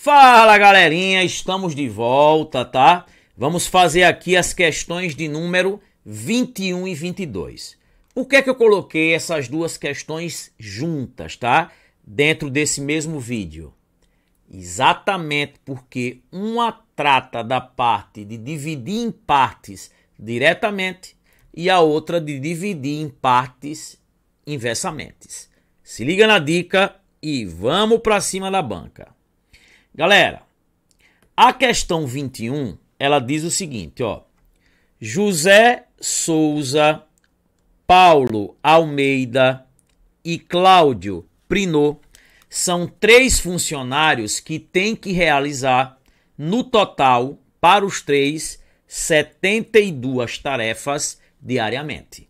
Fala galerinha, estamos de volta, tá? Vamos fazer aqui as questões de número 21 e 22. Por que é que eu coloquei essas duas questões juntas, tá? Dentro desse mesmo vídeo. Exatamente porque uma trata da parte de dividir em partes diretamente e a outra de dividir em partes inversamente. Se liga na dica e vamos para cima da banca. Galera, a questão 21, ela diz o seguinte, ó. José Souza, Paulo Almeida e Cláudio Prinô são três funcionários que têm que realizar, no total, para os três, 72 tarefas diariamente.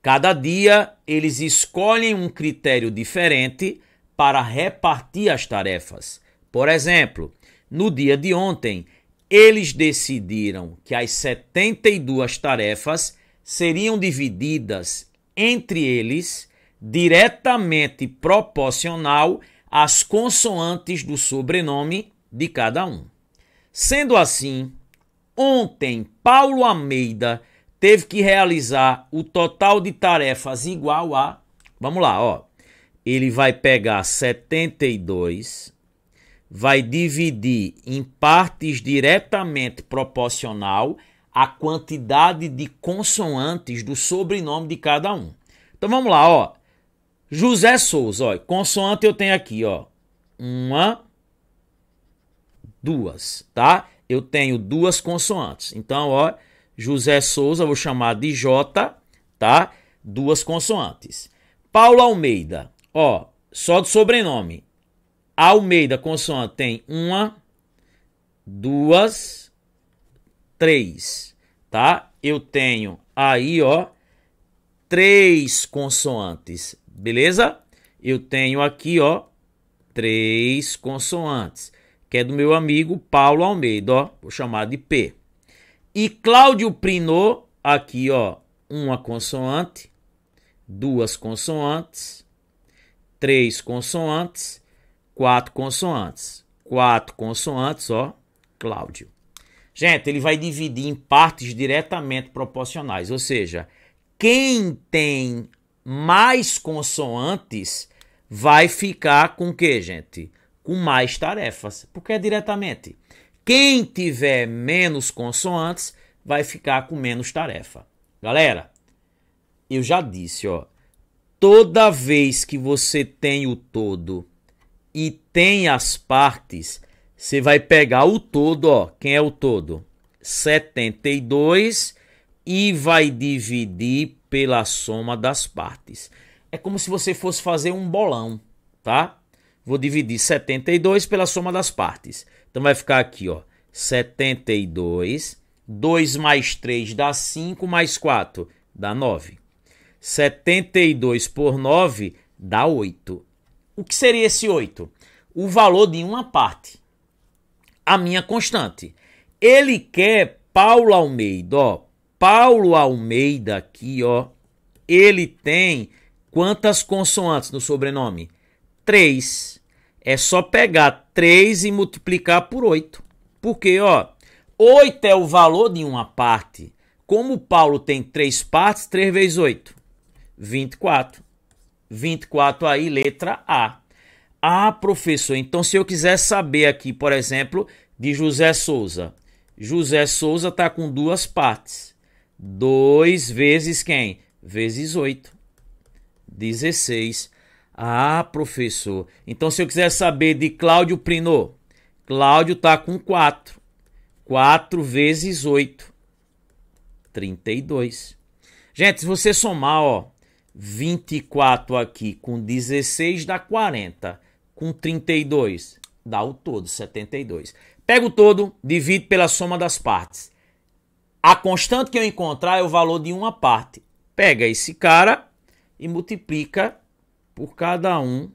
Cada dia eles escolhem um critério diferente para repartir as tarefas, por exemplo, no dia de ontem, eles decidiram que as 72 tarefas seriam divididas entre eles diretamente proporcional às consoantes do sobrenome de cada um. Sendo assim, ontem Paulo Almeida teve que realizar o total de tarefas igual a. Vamos lá, ó. Ele vai pegar 72 vai dividir em partes diretamente proporcional à quantidade de consoantes do sobrenome de cada um. Então vamos lá, ó. José Souza, ó, consoante eu tenho aqui, ó. Uma, duas, tá? Eu tenho duas consoantes. Então, ó, José Souza, vou chamar de J, tá? Duas consoantes. Paulo Almeida, ó, só do sobrenome. Almeida consoante tem uma, duas, três, tá? Eu tenho aí, ó, três consoantes, beleza? Eu tenho aqui, ó, três consoantes, que é do meu amigo Paulo Almeida, ó, vou chamar de P. E Cláudio Prinô, aqui, ó, uma consoante, duas consoantes, três consoantes quatro consoantes. Quatro consoantes, ó, Cláudio. Gente, ele vai dividir em partes diretamente proporcionais, ou seja, quem tem mais consoantes vai ficar com o quê, gente? Com mais tarefas, porque é diretamente. Quem tiver menos consoantes vai ficar com menos tarefa. Galera, eu já disse, ó, toda vez que você tem o todo e tem as partes, você vai pegar o todo, ó. Quem é o todo? 72 e vai dividir pela soma das partes. É como se você fosse fazer um bolão, tá? Vou dividir 72 pela soma das partes. Então vai ficar aqui, ó. 72, 2 mais 3 dá 5, mais 4 dá 9. 72 por 9 dá 8. O que seria esse 8? O valor de uma parte. A minha constante. Ele quer Paulo Almeida, ó. Paulo Almeida aqui, ó. Ele tem quantas consoantes no sobrenome? Três. É só pegar três e multiplicar por oito. Porque, ó, oito é o valor de uma parte. Como Paulo tem três partes, três vezes oito, vinte e quatro. 24 aí, letra A. Ah, professor, então se eu quiser saber aqui, por exemplo, de José Souza. José Souza está com duas partes. 2 vezes quem? Vezes 8. 16. Ah, professor. Então, se eu quiser saber de Cláudio Prinô, Cláudio está com 4. 4 vezes 8. 32. Gente, se você somar, ó, 24 aqui com 16 dá 40. Com 32 dá o todo, 72. Pega o todo, divide pela soma das partes. A constante que eu encontrar é o valor de uma parte. Pega esse cara e multiplica por cada um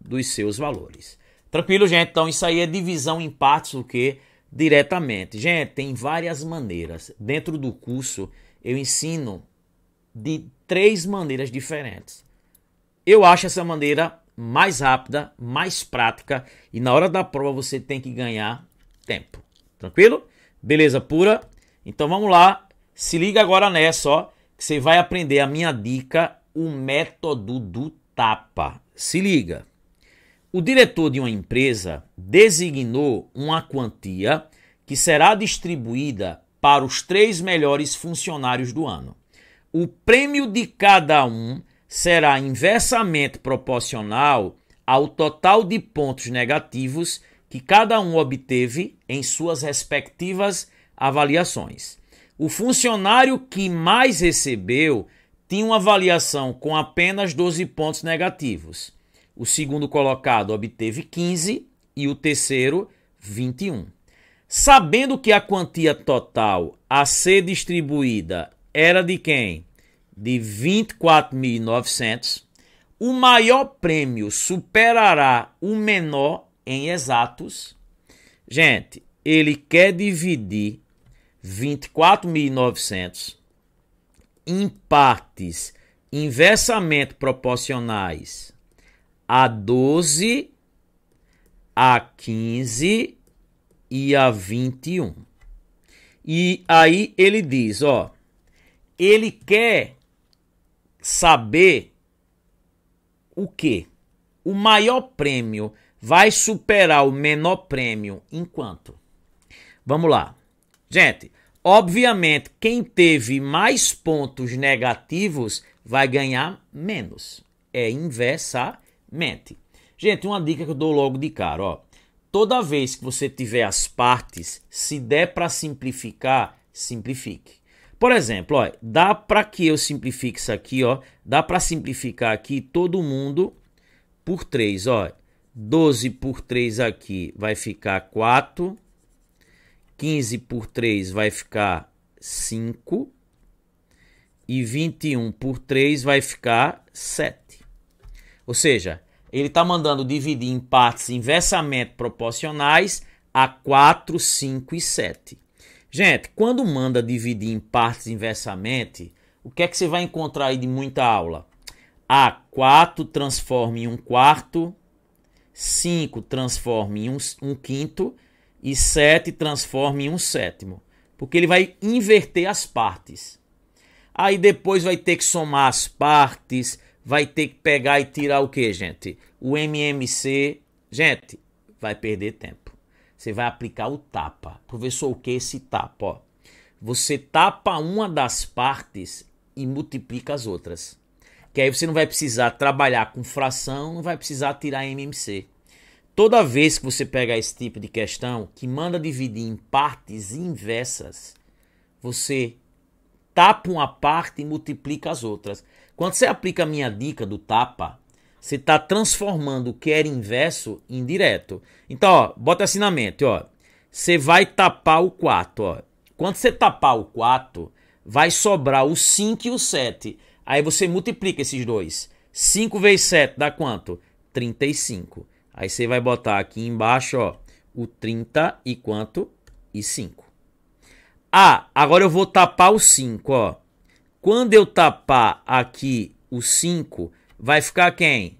dos seus valores. Tranquilo, gente? Então isso aí é divisão em partes, o que? Diretamente. Gente, tem várias maneiras. Dentro do curso eu ensino de três maneiras diferentes. Eu acho essa maneira mais rápida, mais prática e na hora da prova você tem que ganhar tempo. Tranquilo? Beleza pura? Então vamos lá. Se liga agora nessa, ó, que você vai aprender a minha dica, o método do tapa. Se liga. O diretor de uma empresa designou uma quantia que será distribuída para os três melhores funcionários do ano o prêmio de cada um será inversamente proporcional ao total de pontos negativos que cada um obteve em suas respectivas avaliações. O funcionário que mais recebeu tinha uma avaliação com apenas 12 pontos negativos. O segundo colocado obteve 15 e o terceiro 21. Sabendo que a quantia total a ser distribuída era de quem? De 24.900. O maior prêmio superará o menor em exatos. Gente, ele quer dividir 24.900 em partes inversamente proporcionais a 12, a 15 e a 21. E aí ele diz, ó, ele quer saber o que? O maior prêmio vai superar o menor prêmio enquanto? Vamos lá. Gente, obviamente, quem teve mais pontos negativos vai ganhar menos. É inversamente. Gente, uma dica que eu dou logo de cara, ó. Toda vez que você tiver as partes, se der para simplificar, simplifique. Por exemplo, ó, dá para que eu simplifique isso aqui, ó, dá para simplificar aqui todo mundo por 3, ó. 12 por 3 aqui vai ficar 4, 15 por 3 vai ficar 5 e 21 por 3 vai ficar 7. Ou seja, ele está mandando dividir em partes inversamente proporcionais a 4, 5 e 7. Gente, quando manda dividir em partes inversamente, o que é que você vai encontrar aí de muita aula? A 4 transforma em 1 um quarto, 5 transforma em 1 um, quinto e 7 transforma em 1 um sétimo. Porque ele vai inverter as partes. Aí depois vai ter que somar as partes, vai ter que pegar e tirar o que, gente? O MMC. Gente, vai perder tempo. Você vai aplicar o tapa. Professor, o que é esse tapa? Ó, você tapa uma das partes e multiplica as outras. Que aí você não vai precisar trabalhar com fração, não vai precisar tirar MMC. Toda vez que você pegar esse tipo de questão, que manda dividir em partes inversas, você tapa uma parte e multiplica as outras. Quando você aplica a minha dica do tapa, você está transformando o que era inverso em direto. Então, ó, bota assim na mente, ó. Você vai tapar o 4, ó. Quando você tapar o 4, vai sobrar o 5 e o 7. Aí você multiplica esses dois. 5 vezes 7 dá quanto? 35. Aí você vai botar aqui embaixo, ó, o 30 e quanto? E 5. Ah, agora eu vou tapar o 5, ó. Quando eu tapar aqui o 5, vai ficar quem?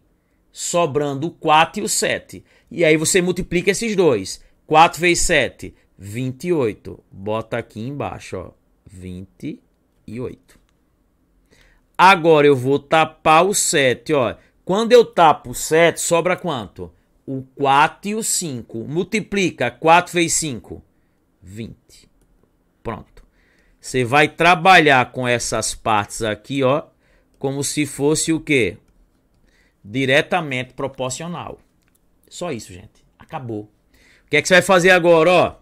Sobrando o 4 e o 7. E aí você multiplica esses dois. 4 vezes 7, 28. Bota aqui embaixo, ó. 28. Agora eu vou tapar o 7, ó. Quando eu tapo o 7, sobra quanto? O 4 e o 5. Multiplica 4 vezes 5, 20. Pronto. Você vai trabalhar com essas partes aqui, ó, como se fosse o quê? diretamente proporcional. Só isso, gente. Acabou. O que é que você vai fazer agora, ó?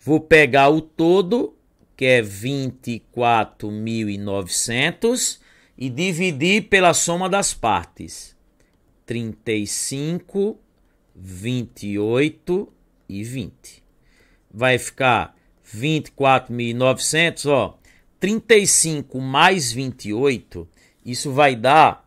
Vou pegar o todo, que é 24.900, e dividir pela soma das partes. 35, 28 e 20. Vai ficar 24.900, ó. 35 mais 28, isso vai dar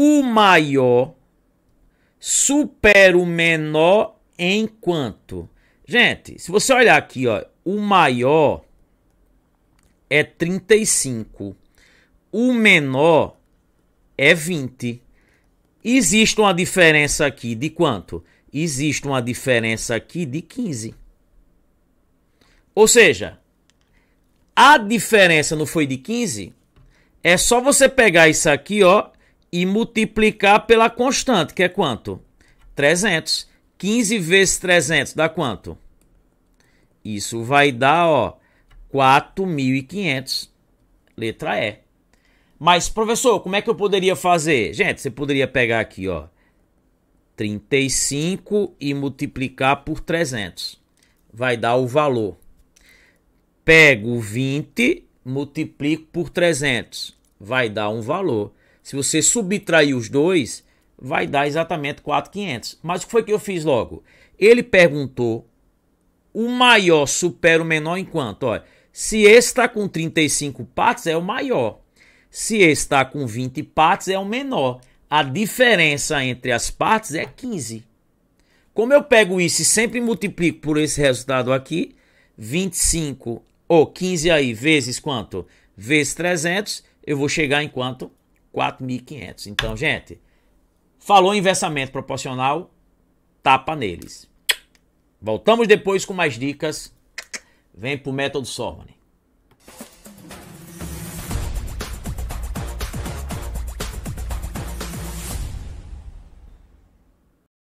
o maior supera o menor em quanto? Gente, se você olhar aqui, ó, o maior é 35, o menor é 20. Existe uma diferença aqui de quanto? Existe uma diferença aqui de 15. Ou seja, a diferença não foi de 15? É só você pegar isso aqui, ó, e multiplicar pela constante, que é quanto? 300. 15 vezes 300 dá quanto? Isso vai dar, ó, 4.500. Letra E. Mas, professor, como é que eu poderia fazer? Gente, você poderia pegar aqui, ó, 35 e multiplicar por 300. Vai dar o valor. Pego 20, multiplico por 300. Vai dar um valor. Se você subtrair os dois, vai dar exatamente 4,500. Mas o que foi que eu fiz logo? Ele perguntou o maior supera o menor em quanto? Olha, se esse está com 35 partes, é o maior. Se esse está com 20 partes, é o menor. A diferença entre as partes é 15. Como eu pego isso e sempre multiplico por esse resultado aqui, 25 ou oh, 15 aí vezes quanto? Vezes 300, eu vou chegar em quanto? 4.500. Então, gente, falou investimento proporcional, tapa neles. Voltamos depois com mais dicas. Vem pro método Sormani.